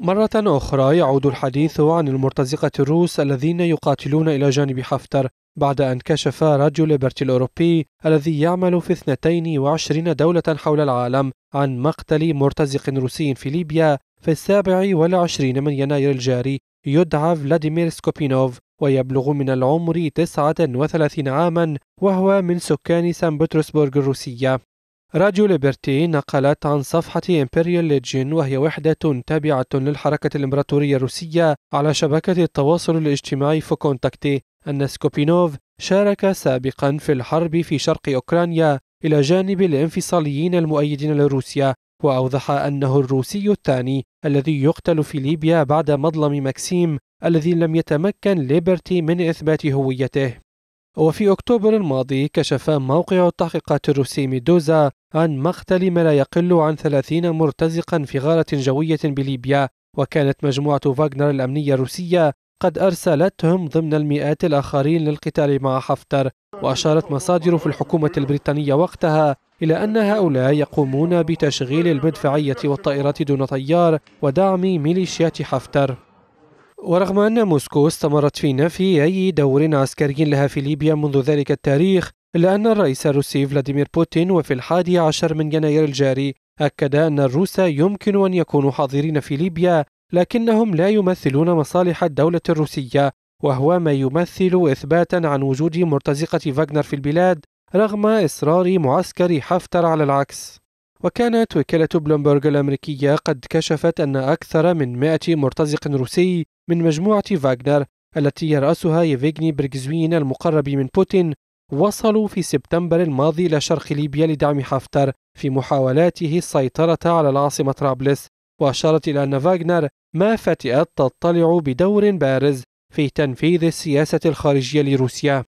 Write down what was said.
مرة أخرى يعود الحديث عن المرتزقة الروس الذين يقاتلون إلى جانب حفتر بعد أن كشف راديو ليبرتي الأوروبي الذي يعمل في 22 دولة حول العالم عن مقتل مرتزق روسي في ليبيا في السابع والعشرين من يناير الجاري يدعى فلاديمير سكوبينوف ويبلغ من العمر 39 عاما وهو من سكان سان بطرسبرغ الروسية راديو ليبرتي نقلت عن صفحة إمبريال ليجين وهي وحدة تابعة للحركة الإمبراطورية الروسية على شبكة التواصل الاجتماعي فوكونتاكتي أن سكوبينوف شارك سابقا في الحرب في شرق أوكرانيا إلى جانب الانفصاليين المؤيدين لروسيا وأوضح أنه الروسي الثاني الذي يقتل في ليبيا بعد مظلم مكسيم الذي لم يتمكن ليبرتي من إثبات هويته وفي أكتوبر الماضي كشف موقع التحقيقات الروسي ميدوزا عن مقتل ما لا يقل عن 30 مرتزقا في غارة جوية بليبيا وكانت مجموعة فاغنر الأمنية الروسية قد أرسلتهم ضمن المئات الآخرين للقتال مع حفتر وأشارت مصادر في الحكومة البريطانية وقتها إلى أن هؤلاء يقومون بتشغيل المدفعية والطائرات دون طيار ودعم ميليشيات حفتر ورغم أن موسكو استمرت في نفي أي دور عسكري لها في ليبيا منذ ذلك التاريخ إلا أن الرئيس الروسي فلاديمير بوتين وفي الحادي عشر من يناير الجاري أكد أن الروس يمكن أن يكونوا حاضرين في ليبيا لكنهم لا يمثلون مصالح الدولة الروسية وهو ما يمثل إثباتا عن وجود مرتزقة فاغنر في البلاد رغم إصرار معسكر حفتر على العكس وكانت وكالة بلومبرغ الأمريكية قد كشفت أن أكثر من 100 مرتزق روسي من مجموعة فاغنر التي يرأسها يفيغني برغزوين المقرب من بوتين وصلوا في سبتمبر الماضي إلى شرق ليبيا لدعم حفتر في محاولاته السيطرة على العاصمة طرابلس وأشارت إلى أن فاغنر ما فتئت تطلع بدور بارز في تنفيذ السياسة الخارجية لروسيا